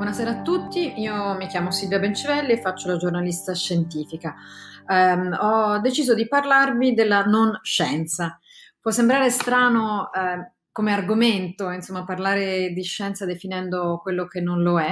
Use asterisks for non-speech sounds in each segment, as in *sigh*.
Buonasera a tutti, io mi chiamo Silvia Bencivelli e faccio la giornalista scientifica. Um, ho deciso di parlarvi della non scienza. Può sembrare strano uh, come argomento, insomma, parlare di scienza definendo quello che non lo è,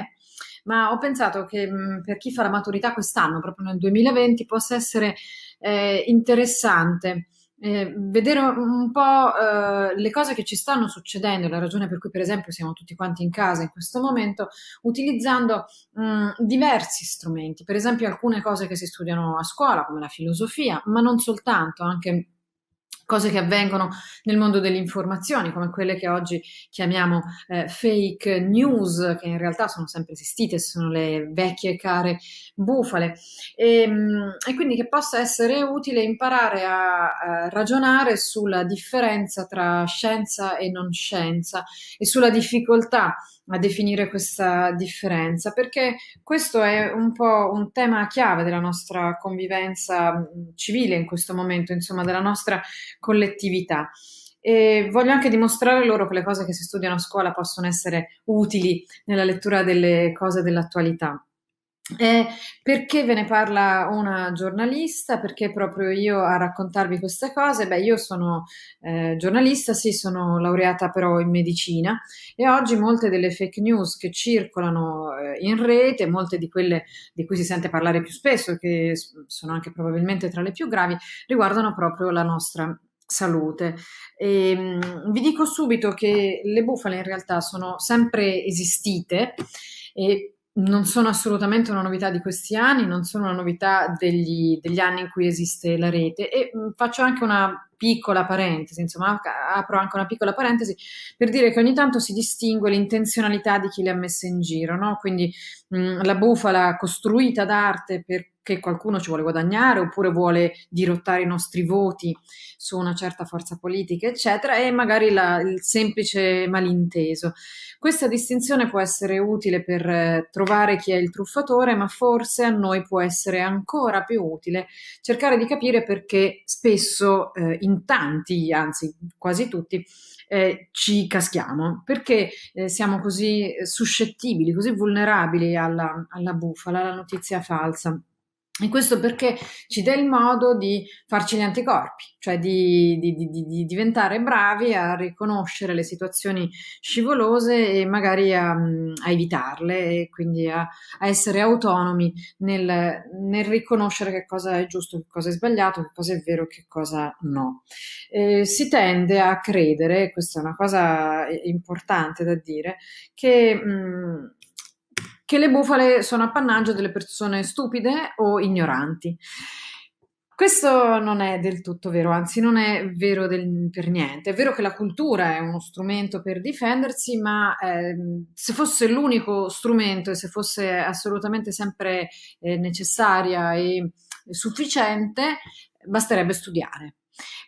ma ho pensato che mh, mm, per chi fa la maturità quest'anno, proprio nel 2020, possa essere eh, interessante eh, vedere un po' eh, le cose che ci stanno succedendo, la ragione per cui per esempio siamo tutti quanti in casa in questo momento, utilizzando mh, mm, diversi strumenti, per esempio alcune cose che si studiano a scuola come la filosofia, ma non soltanto, anche cose che avvengono nel mondo delle informazioni, come quelle che oggi chiamiamo eh, fake news, che in realtà sono sempre esistite, sono le vecchie care bufale. E, ehm, e, quindi che possa essere utile imparare a, a, ragionare sulla differenza tra scienza e non scienza e sulla difficoltà a definire questa differenza, perché questo è un po' un tema chiave della nostra convivenza mm, civile in questo momento, insomma, della nostra collettività. E voglio anche dimostrare loro che le cose che si studiano a scuola possono essere utili nella lettura delle cose dell'attualità. Eh, perché ve ne parla una giornalista? Perché proprio io a raccontarvi queste cose? Beh, io sono eh, giornalista, sì, sono laureata però in medicina e oggi molte delle fake news che circolano eh, in rete, molte di quelle di cui si sente parlare più spesso, che sono anche probabilmente tra le più gravi, riguardano proprio la nostra salute. E, ehm, mh, vi dico subito che le bufale in realtà sono sempre esistite. E non sono assolutamente una novità di questi anni, non sono una novità degli, degli anni in cui esiste la rete e faccio anche una piccola parentesi, insomma apro anche una piccola parentesi per dire che ogni tanto si distingue l'intenzionalità di chi le ha messe in giro, no? quindi mh, mm, la bufala costruita d'arte perché qualcuno ci vuole guadagnare oppure vuole dirottare i nostri voti su una certa forza politica, eccetera, e magari la, il semplice malinteso. Questa distinzione può essere utile per eh, trovare chi è il truffatore, ma forse a noi può essere ancora più utile cercare di capire perché spesso eh, in tanti, anzi quasi tutti, eh, ci caschiamo perché eh, siamo così eh, suscettibili, così vulnerabili alla, alla bufala, alla notizia falsa. E questo perché ci dà il modo di farci gli anticorpi, cioè di, di, di, di diventare bravi a riconoscere le situazioni scivolose e magari a, mm, a evitarle e quindi a, a essere autonomi nel, nel, riconoscere che cosa è giusto, che cosa è sbagliato, che cosa è vero che cosa no. Eh, si tende a credere, questa è una cosa importante da dire, che... Mh, mm, che le bufale sono appannaggio delle persone stupide o ignoranti. Questo non è del tutto vero, anzi non è vero del, per niente. È vero che la cultura è uno strumento per difendersi, ma eh, se fosse l'unico strumento e se fosse assolutamente sempre eh, necessaria e sufficiente, basterebbe studiare.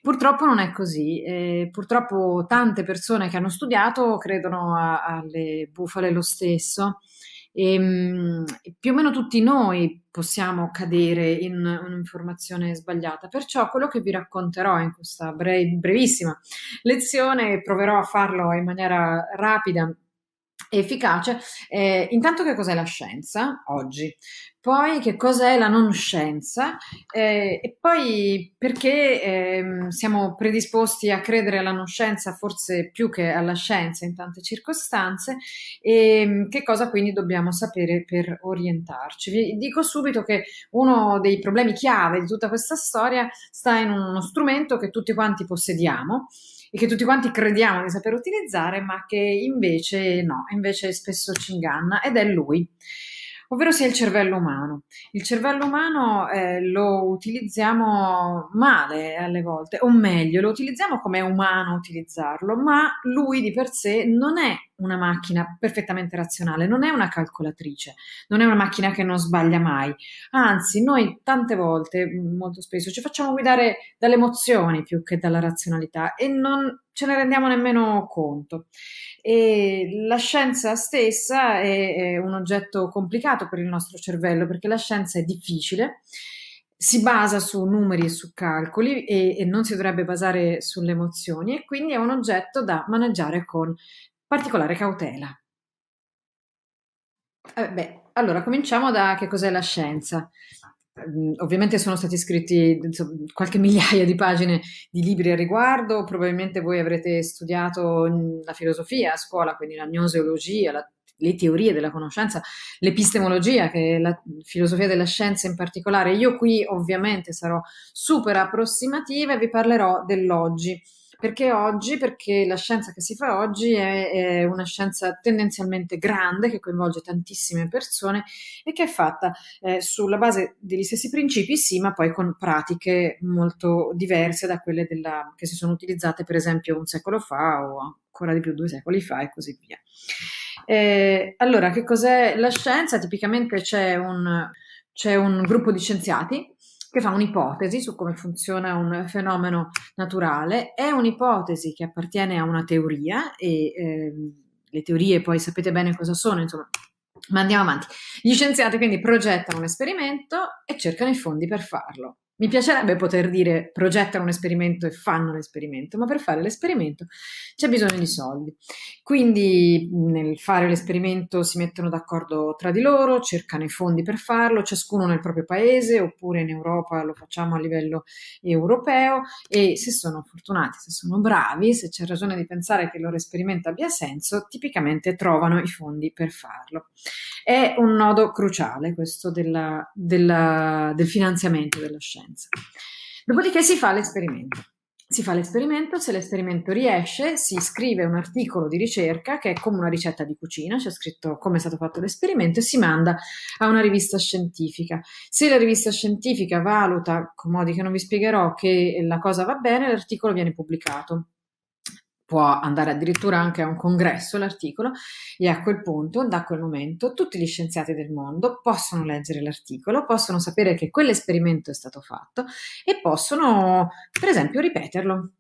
Purtroppo non è così, eh, purtroppo tante persone che hanno studiato credono a, alle bufale lo stesso e, ehm, più o meno tutti noi possiamo cadere in un'informazione sbagliata, perciò quello che vi racconterò in questa brev- brevissima lezione proverò a farlo in maniera rapida efficace. Eh, intanto che cos'è la scienza oggi? poi che cos'è la non scienza eh, e poi perché eh, siamo predisposti a credere alla non scienza forse più che alla scienza in tante circostanze e mm, che cosa quindi dobbiamo sapere per orientarci. Vi dico subito che uno dei problemi chiave di tutta questa storia sta in uno strumento che tutti quanti possediamo e che tutti quanti crediamo di saper utilizzare ma che invece no, invece spesso ci inganna ed è lui ovvero sia il cervello umano. Il cervello umano eh, lo utilizziamo male alle volte, o meglio, lo utilizziamo come è umano utilizzarlo, ma lui di per sé non è una macchina perfettamente razionale, non è una calcolatrice, non è una macchina che non sbaglia mai. Anzi, noi tante volte, molto spesso, ci facciamo guidare dalle emozioni più che dalla razionalità e non ce ne rendiamo nemmeno conto. E la scienza stessa è, è un oggetto complicato per il nostro cervello perché la scienza è difficile si basa su numeri e su calcoli e, e, non si dovrebbe basare sulle emozioni e quindi è un oggetto da maneggiare con particolare cautela. Eh beh, allora cominciamo da che cos'è la scienza. Ehm, ovviamente sono stati scritti insomma, qualche *laughs* migliaia di pagine di libri al riguardo, probabilmente voi avrete studiato mm, la filosofia a scuola, quindi la gnoseologia, la, le teorie della conoscenza, l'epistemologia, che è la filosofia della scienza in particolare. Io qui ovviamente sarò super approssimativa e vi parlerò dell'oggi. Perché oggi? Perché la scienza che si fa oggi è, è una scienza tendenzialmente grande che coinvolge tantissime persone e che è fatta eh, sulla base degli stessi principi, sì, ma poi con pratiche molto diverse da quelle della, che si sono utilizzate per esempio un secolo fa o ancora di più due secoli fa e così via. Eh, allora, che cos'è la scienza? Tipicamente c'è un, c'è un gruppo di scienziati che fa un'ipotesi su come funziona un fenomeno naturale, è un'ipotesi che appartiene a una teoria e eh, le teorie poi sapete bene cosa sono, insomma, ma andiamo avanti. Gli scienziati quindi progettano un esperimento e cercano i fondi per farlo. Mi piacerebbe poter dire progettano un esperimento e fanno l'esperimento, ma per fare l'esperimento c'è bisogno di soldi. Quindi nel fare l'esperimento si mettono d'accordo tra di loro, cercano i fondi per farlo, ciascuno nel proprio paese oppure in Europa lo facciamo a livello europeo e se sono fortunati, se sono bravi, se c'è ragione di pensare che il loro esperimento abbia senso, tipicamente trovano i fondi per farlo. È un nodo cruciale questo della, della, del finanziamento della scienza scienza. Dopodiché si fa l'esperimento. Si fa l'esperimento, se l'esperimento riesce si scrive un articolo di ricerca che è come una ricetta di cucina, c'è scritto come è stato fatto l'esperimento e si manda a una rivista scientifica. Se la rivista scientifica valuta, con modi che non vi spiegherò, che la cosa va bene, l'articolo viene pubblicato può andare addirittura anche a un congresso l'articolo e a quel punto, da quel momento, tutti gli scienziati del mondo possono leggere l'articolo, possono sapere che quell'esperimento è stato fatto e possono, per esempio, ripeterlo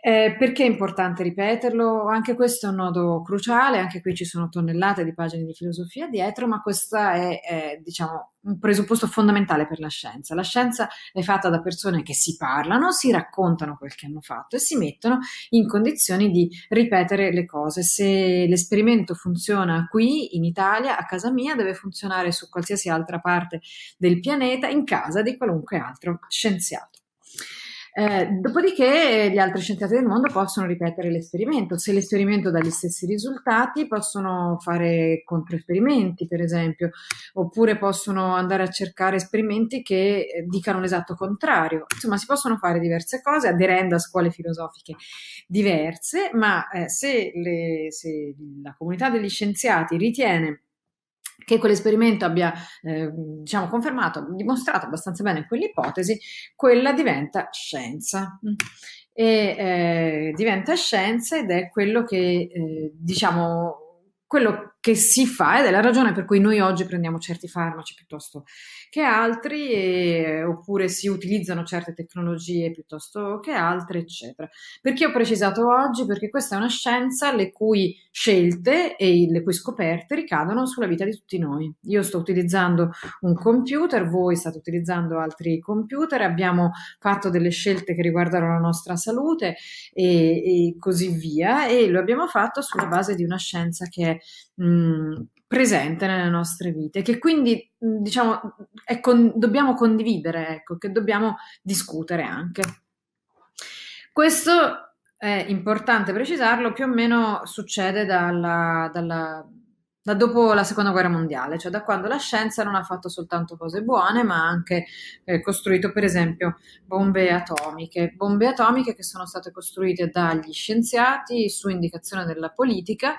eh, perché è importante ripeterlo? Anche questo è un nodo cruciale, anche qui ci sono tonnellate di pagine di filosofia dietro, ma questo è, è diciamo, un presupposto fondamentale per la scienza. La scienza è fatta da persone che si parlano, si raccontano quel che hanno fatto e si mettono in condizioni di ripetere le cose. Se l'esperimento funziona qui in Italia, a casa mia, deve funzionare su qualsiasi altra parte del pianeta, in casa di qualunque altro scienziato. Eh, dopodiché gli altri scienziati del mondo possono ripetere l'esperimento. Se l'esperimento dà gli stessi risultati, possono fare controesperimenti, per esempio, oppure possono andare a cercare esperimenti che eh, dicano l'esatto contrario. Insomma, si possono fare diverse cose aderendo a scuole filosofiche diverse, ma eh, se, le, se la comunità degli scienziati ritiene che quell'esperimento abbia eh, diciamo, confermato, dimostrato abbastanza bene quell'ipotesi, quella diventa scienza. Mm. E, eh, diventa scienza ed è quello che, eh, diciamo, quello che si fa ed è la ragione per cui noi oggi prendiamo certi farmaci piuttosto che altri, e, oppure si utilizzano certe tecnologie piuttosto che altre, eccetera. Perché ho precisato oggi? Perché questa è una scienza le cui scelte e le cui scoperte ricadono sulla vita di tutti noi. Io sto utilizzando un computer, voi state utilizzando altri computer, abbiamo fatto delle scelte che riguardano la nostra salute e, e così via, e lo abbiamo fatto sulla base di una scienza che è. Mh, presente nelle nostre vite, che quindi diciamo con, dobbiamo condividere, ecco, che dobbiamo discutere anche. Questo è importante precisarlo, più o meno succede dalla, dalla da dopo la seconda guerra mondiale, cioè da quando la scienza non ha fatto soltanto cose buone, ma ha anche eh, costruito per esempio bombe atomiche, bombe atomiche che sono state costruite dagli scienziati su indicazione della politica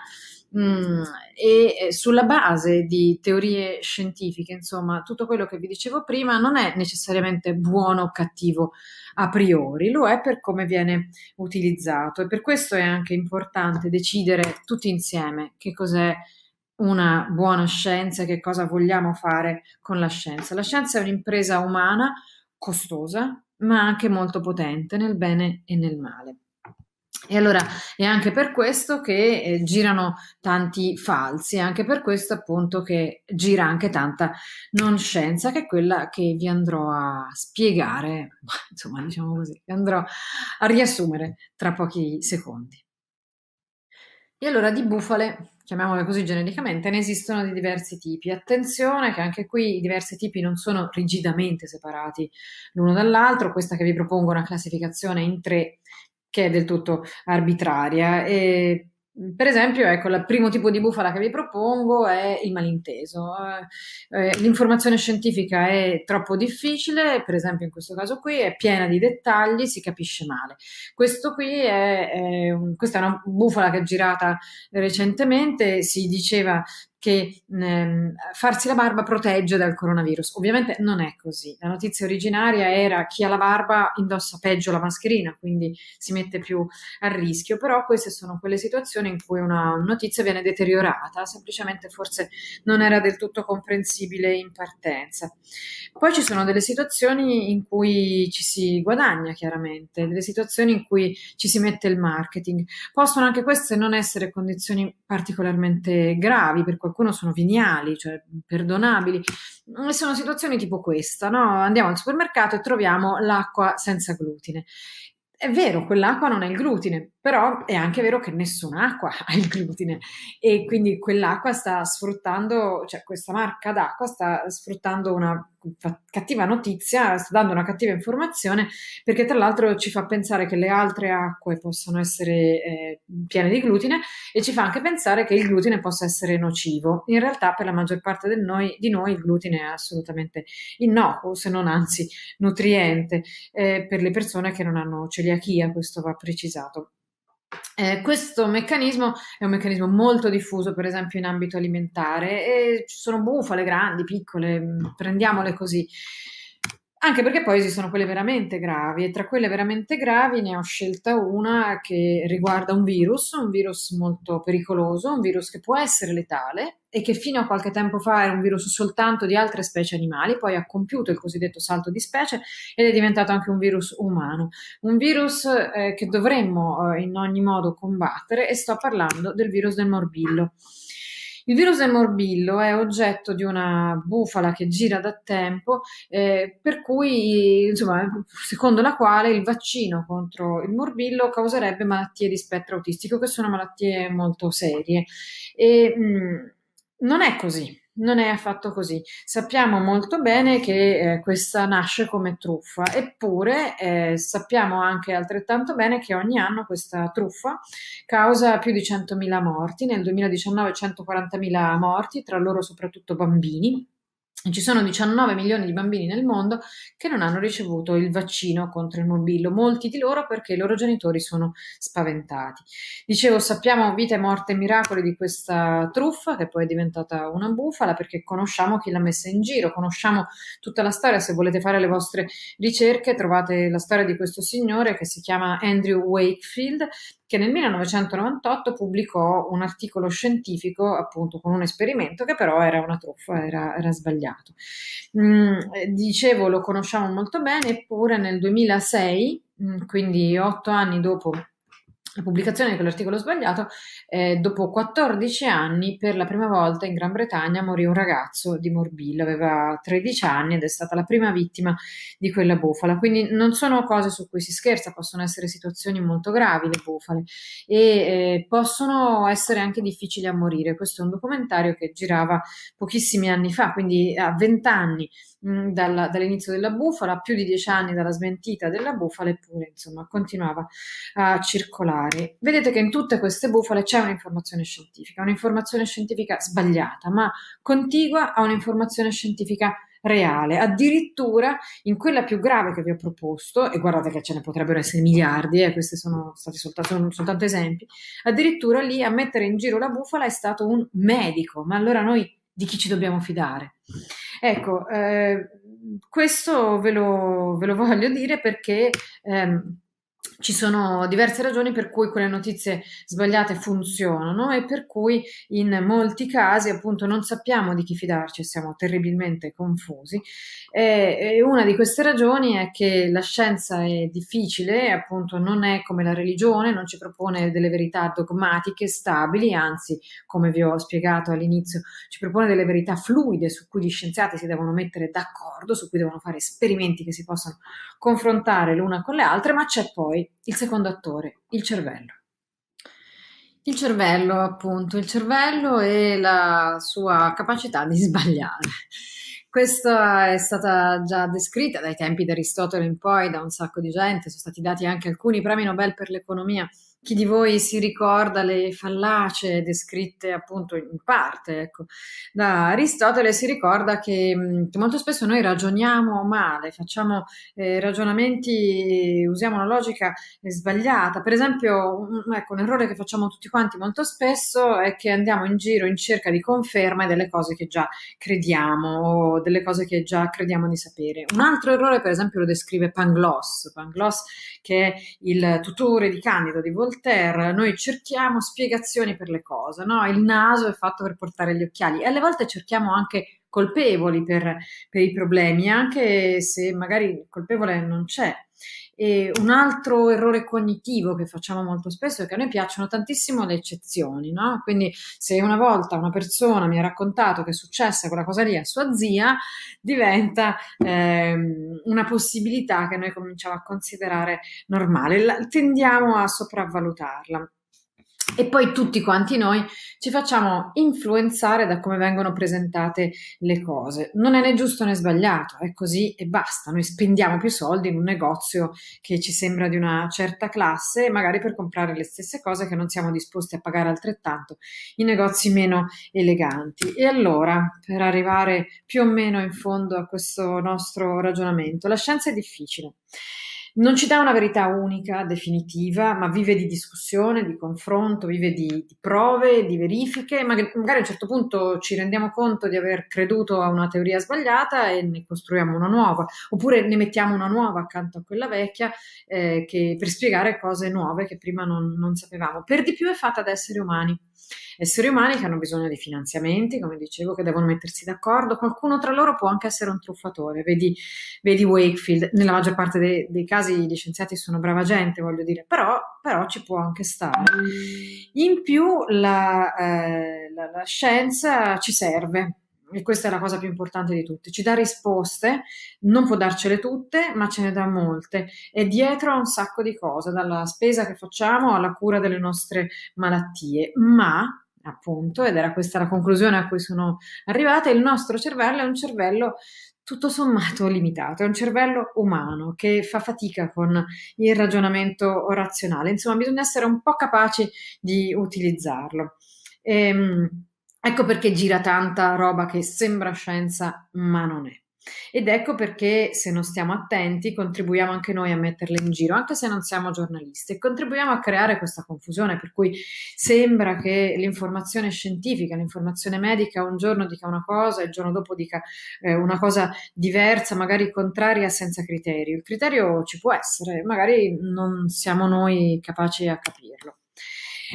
mh, mm, e eh, sulla base di teorie scientifiche, insomma, tutto quello che vi dicevo prima non è necessariamente buono o cattivo a priori, lo è per come viene utilizzato e per questo è anche importante decidere tutti insieme che cos'è una buona scienza e che cosa vogliamo fare con la scienza. La scienza è un'impresa umana costosa, ma anche molto potente nel bene e nel male. E allora è anche per questo che eh, girano tanti falsi, è anche per questo appunto che gira anche tanta non scienza, che è quella che vi andrò a spiegare, *laughs* insomma diciamo così, che andrò a riassumere tra pochi secondi. E allora di bufale chiamiamole così genericamente, ne esistono di diversi tipi. Attenzione che anche qui i diversi tipi non sono rigidamente separati l'uno dall'altro, questa che vi propongo è una classificazione in tre che è del tutto arbitraria e Mm, per esempio, ecco, il primo tipo di bufala che vi propongo è il malinteso. Eh, eh, l'informazione scientifica è troppo difficile, per esempio in questo caso qui è piena di dettagli, si capisce male. Questo qui è, è questa è una bufala che è girata recentemente, si diceva che ehm, farsi la barba protegge dal coronavirus. Ovviamente non è così. La notizia originaria era chi ha la barba indossa peggio la mascherina, quindi si mette più a rischio, però queste sono quelle situazioni in cui una notizia viene deteriorata, semplicemente forse non era del tutto comprensibile in partenza. Poi ci sono delle situazioni in cui ci si guadagna chiaramente, delle situazioni in cui ci si mette il marketing. Possono anche queste non essere condizioni particolarmente gravi per qualcuno qualcuno sono veniali, cioè perdonabili. E Sono situazioni tipo questa, no? Andiamo al supermercato e troviamo l'acqua senza glutine. È vero, quell'acqua non ha il glutine, però è anche vero che nessuna acqua *laughs* ha il glutine e quindi quell'acqua sta sfruttando, cioè questa marca d'acqua sta sfruttando una cattiva notizia, sta dando una cattiva informazione perché tra l'altro ci fa pensare che le altre acque possano essere eh, piene di glutine e ci fa anche pensare che il glutine possa essere nocivo. In realtà per la maggior parte noi, di noi il glutine è assolutamente innocuo, se non anzi nutriente eh, per le persone che non hanno celiachia celiachia, questo va precisato. Eh, questo meccanismo è un meccanismo molto diffuso, per esempio, in ambito alimentare e ci sono bufale grandi, piccole, mm, prendiamole così. Anche perché poi esistono quelle veramente gravi e tra quelle veramente gravi ne ho scelta una che riguarda un virus, un virus molto pericoloso, un virus che può essere letale e che fino a qualche tempo fa era un virus soltanto di altre specie animali, poi ha compiuto il cosiddetto salto di specie ed è diventato anche un virus umano, un virus eh, che dovremmo eh, in ogni modo combattere e sto parlando del virus del morbillo. Il virus del morbillo è oggetto di una bufala che gira da tempo, eh, per cui, insomma, secondo la quale il vaccino contro il morbillo causerebbe malattie di spettro autistico, che sono malattie molto serie. E, mh, mm, non è così. Non è affatto così. Sappiamo molto bene che eh, questa nasce come truffa, eppure eh, sappiamo anche altrettanto bene che ogni anno questa truffa causa più di 100.000 morti, nel 2019 140.000 morti, tra loro soprattutto bambini ci sono 19 milioni di bambini nel mondo che non hanno ricevuto il vaccino contro il morbillo, molti di loro perché i loro genitori sono spaventati. Dicevo, sappiamo vita e morte e miracoli di questa truffa che poi è diventata una bufala perché conosciamo chi l'ha messa in giro, conosciamo tutta la storia. Se volete fare le vostre ricerche trovate la storia di questo signore che si chiama Andrew Wakefield che nel 1998 pubblicò un articolo scientifico appunto con un esperimento che però era una truffa, era, era sbagliato. Mm, dicevo, lo conosciamo molto bene, eppure nel 2006, mm, quindi otto anni dopo la pubblicazione di quell'articolo sbagliato, eh, dopo 14 anni, per la prima volta in Gran Bretagna morì un ragazzo di morbillo, aveva 13 anni ed è stata la prima vittima di quella bufala. Quindi non sono cose su cui si scherza, possono essere situazioni molto gravi le bufale e eh, possono essere anche difficili a morire. Questo è un documentario che girava pochissimi anni fa, quindi a 20 anni mh, mm, dalla, dall'inizio della bufala, più di 10 anni dalla smentita della bufala, eppure insomma continuava a circolare particolari, vedete che in tutte queste bufale c'è un'informazione scientifica, un'informazione scientifica sbagliata, ma contigua a un'informazione scientifica reale. Addirittura in quella più grave che vi ho proposto, e guardate che ce ne potrebbero essere miliardi, eh, questi sono stati soltanto, sono soltanto esempi, addirittura lì a mettere in giro la bufala è stato un medico, ma allora noi di chi ci dobbiamo fidare? Ecco, eh, questo ve lo, ve lo, voglio dire perché... Ehm, ci sono diverse ragioni per cui quelle notizie sbagliate funzionano e per cui in molti casi appunto non sappiamo di chi fidarci, siamo terribilmente confusi. E, e una di queste ragioni è che la scienza è difficile, appunto non è come la religione, non ci propone delle verità dogmatiche stabili, anzi come vi ho spiegato all'inizio ci propone delle verità fluide su cui gli scienziati si devono mettere d'accordo, su cui devono fare esperimenti che si possano confrontare l'una con le altre, ma c'è poi il secondo attore, il cervello. Il cervello, appunto, il cervello e la sua capacità di *laughs* sbagliare. Questa è stata già descritta dai tempi di Aristotele in poi da un sacco di gente, sono stati dati anche alcuni premi Nobel per l'economia chi di voi si ricorda le fallacie descritte appunto in parte ecco, da Aristotele, si ricorda che, mm, che molto spesso noi ragioniamo male, facciamo eh, ragionamenti, usiamo una logica eh, sbagliata. Per esempio, un, ecco, un errore che facciamo tutti quanti molto spesso è che andiamo in giro in cerca di conferme delle cose che già crediamo o delle cose che già crediamo di sapere. Un altro errore, per esempio, lo descrive Pangloss, Pangloss che è il tutore di Candido di Voltaire Voltaire noi cerchiamo spiegazioni per le cose, no? il naso è fatto per portare gli occhiali e alle volte cerchiamo anche colpevoli per, per i problemi, anche se magari il colpevole non c'è, e un altro errore cognitivo che facciamo molto spesso è che a noi piacciono tantissimo le eccezioni, no? Quindi se una volta una persona mi ha raccontato che è successa quella cosa lì a sua zia, diventa ehm, una possibilità che noi cominciamo a considerare normale, La, tendiamo a sopravvalutarla. E poi tutti quanti noi ci facciamo influenzare da come vengono presentate le cose. Non è né giusto né sbagliato, è così e basta. Noi spendiamo più soldi in un negozio che ci sembra di una certa classe, magari per comprare le stesse cose che non siamo disposti a pagare altrettanto in negozi meno eleganti. E allora, per arrivare più o meno in fondo a questo nostro ragionamento, la scienza è difficile non ci dà una verità unica, definitiva, ma vive di discussione, di confronto, vive di, di prove, di verifiche. magari a un certo punto ci rendiamo conto di aver creduto a una teoria sbagliata e ne costruiamo una nuova, oppure ne mettiamo una nuova accanto a quella vecchia eh, che, per spiegare cose nuove che prima non, non sapevamo. Per di più è fatta da esseri umani esseri umani che hanno bisogno di finanziamenti, come dicevo, che devono mettersi d'accordo. Qualcuno tra loro può anche essere un truffatore, vedi, vedi Wakefield, nella maggior parte dei, dei casi gli scienziati sono brava gente, voglio dire, però, però ci può anche stare. In più la, eh, la, la scienza ci serve e questa è la cosa più importante di tutte, ci dà risposte, non può darcele tutte, ma ce ne dà molte È dietro a un sacco di cose, dalla spesa che facciamo alla cura delle nostre malattie, ma appunto, ed era questa la conclusione a cui sono arrivata, il nostro cervello è un cervello tutto sommato limitato, è un cervello umano che fa fatica con il ragionamento razionale, insomma bisogna essere un po' capaci di utilizzarlo. Ehm, Ecco perché gira tanta roba che sembra scienza, ma non è. Ed ecco perché se non stiamo attenti contribuiamo anche noi a metterle in giro, anche se non siamo giornalisti, e contribuiamo a creare questa confusione per cui sembra che l'informazione scientifica, l'informazione medica un giorno dica una cosa e il giorno dopo dica eh, una cosa diversa, magari contraria senza criterio. Il criterio ci può essere, magari non siamo noi capaci a capirlo.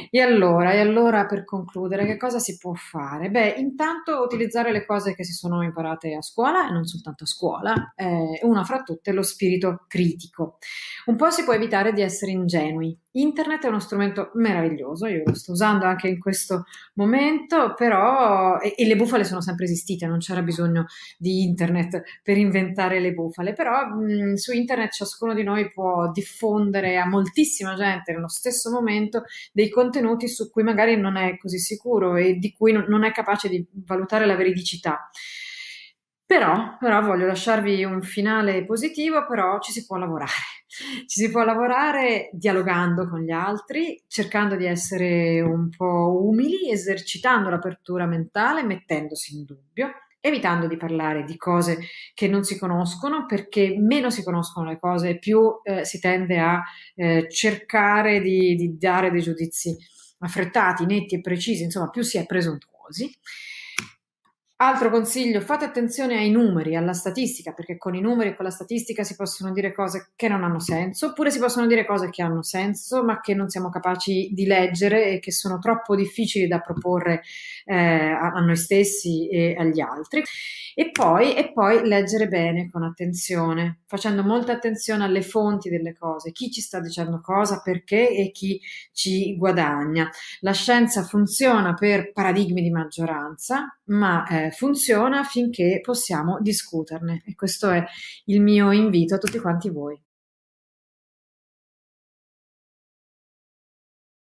E allora, e allora per concludere, che cosa si può fare? Beh, intanto utilizzare le cose che si sono imparate a scuola e non soltanto a scuola, eh, una fra tutte lo spirito critico. Un po' si può evitare di essere ingenui, Internet è uno strumento meraviglioso, io lo sto usando anche in questo momento, però e, e, le bufale sono sempre esistite, non c'era bisogno di internet per inventare le bufale, però mh, mm, su internet ciascuno di noi può diffondere a moltissima gente nello stesso momento dei contenuti su cui magari non è così sicuro e di cui non, non è capace di valutare la veridicità. Però, però, voglio lasciarvi un finale positivo, però ci si può lavorare. *laughs* Ci si può lavorare dialogando con gli altri, cercando di essere un po' umili, esercitando l'apertura mentale, mettendosi in dubbio, evitando di parlare di cose che non si conoscono, perché meno si conoscono le cose, più eh, si tende a eh, cercare di, di dare dei giudizi affrettati, netti e precisi, insomma, più si è presuntuosi Altro consiglio, fate attenzione ai numeri, alla statistica, perché con i numeri e con la statistica si possono dire cose che non hanno senso, oppure si possono dire cose che hanno senso, ma che non siamo capaci di leggere e che sono troppo difficili da proporre eh, a noi stessi e agli altri. E poi, e poi leggere bene con attenzione, facendo molta attenzione alle fonti delle cose, chi ci sta dicendo cosa, perché e chi ci guadagna. La scienza funziona per paradigmi di maggioranza, ma eh, funziona finché possiamo discuterne e questo è il mio invito a tutti quanti voi.